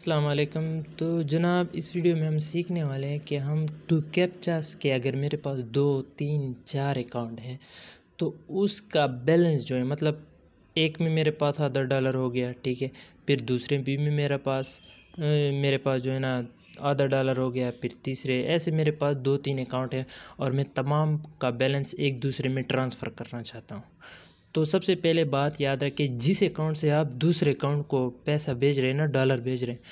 असलकम तो जनाब इस वीडियो में हम सीखने वाले हैं कि हम टू कैप्चास के अगर मेरे पास दो तीन चार अकाउंट हैं तो उसका बैलेंस जो है मतलब एक में मेरे पास आधा डॉलर हो गया ठीक है फिर दूसरे भी में मेरे पास मेरे पास जो है ना आधा डॉलर हो गया फिर तीसरे ऐसे मेरे पास दो तीन अकाउंट हैं और मैं तमाम का बैलेंस एक दूसरे में ट्रांसफ़र करना चाहता हूँ तो सबसे पहले बात याद रखें जिस अकाउंट से आप दूसरे अकाउंट को पैसा भेज रहे हैं ना डॉलर भेज रहे हैं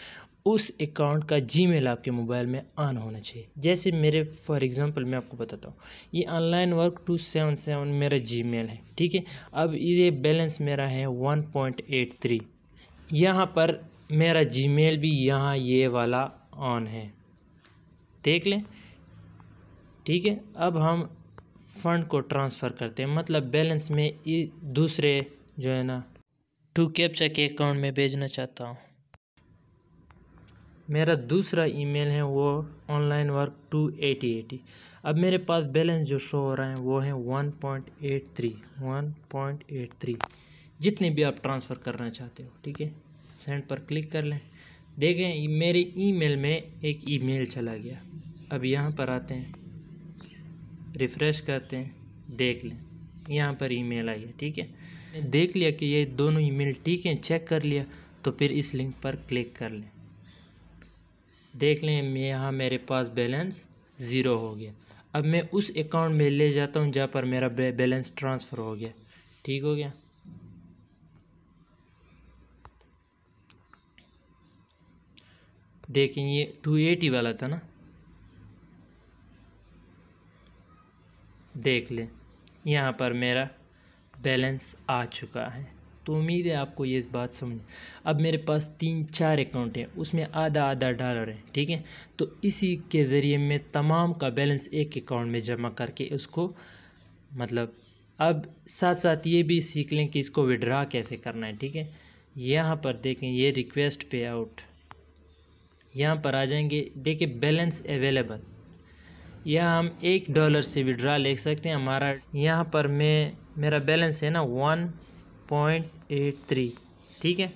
उस अकाउंट का जीमेल आपके मोबाइल में ऑन होना चाहिए जैसे मेरे फॉर एग्जांपल मैं आपको बताता हूँ ये online work two seven seven मेरा जीमेल है ठीक है अब ये बैलेंस मेरा है वन पॉइंट एट थ्री यहाँ पर मेरा जीमेल भी यहाँ ये वाला ऑन है देख लें ठीक है अब हम फ़ंड को ट्रांसफ़र करते हैं मतलब बैलेंस में दूसरे जो है ना टू कैप्चा के अकाउंट में भेजना चाहता हूँ मेरा दूसरा ईमेल है वो online work two eighty eighty अब मेरे पास बैलेंस जो शो हो रहा है वो है one point eight three one point eight three जितने भी आप ट्रांसफ़र करना चाहते हो ठीक है सेंड पर क्लिक कर लें देखें मेरे ईमेल में एक ईमेल चला गया अब यहाँ पर आते हैं रिफ़्रेश करते हैं देख लें यहाँ पर ईमेल आई है ठीक है देख लिया कि ये दोनों ईमेल ठीक हैं चेक कर लिया तो फिर इस लिंक पर क्लिक कर लें देख लें यहाँ मेरे पास बैलेंस ज़ीरो हो गया अब मैं उस अकाउंट में ले जाता हूँ जहाँ पर मेरा बैलेंस ट्रांसफ़र हो गया ठीक हो गया देखें ये टू एटी वाला था ना देख लें यहाँ पर मेरा बैलेंस आ चुका है तो उम्मीद है आपको ये बात समझ अब मेरे पास तीन चार अकाउंट हैं उसमें आधा आधा डॉलर है ठीक है तो इसी के ज़रिए मैं तमाम का बैलेंस एक अकाउंट में जमा करके उसको मतलब अब साथ साथ ये भी सीख लें कि इसको विड्रा कैसे करना है ठीक है यहाँ पर देखें ये रिक्वेस्ट पे आउट यहाँ पर आ जाएंगे देखिए बैलेंस अवेलेबल या हम एक डॉलर से विड्रा ले सकते हैं हमारा यहाँ पर मैं मेरा बैलेंस है ना वन पॉइंट एट थ्री ठीक है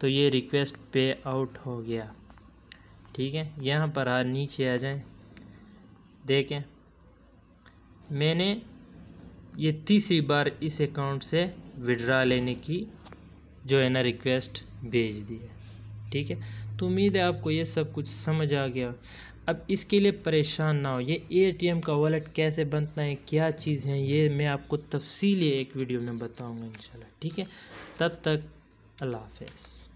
तो ये रिक्वेस्ट पे आउट हो गया ठीक है यहाँ पर आ नीचे आ जाएं देखें मैंने ये तीसरी बार इस अकाउंट से विड्रा लेने की जो है ना रिक्वेस्ट भेज दी है ठीक है तो उम्मीद है आपको ये सब कुछ समझ आ गया अब इसके लिए परेशान ना हो ये एटीएम का वॉलेट कैसे बनता है क्या चीज़ है ये मैं आपको तफसीली एक वीडियो में बताऊँगा इंशाल्लाह ठीक है तब तक अल्लाह हाफिज़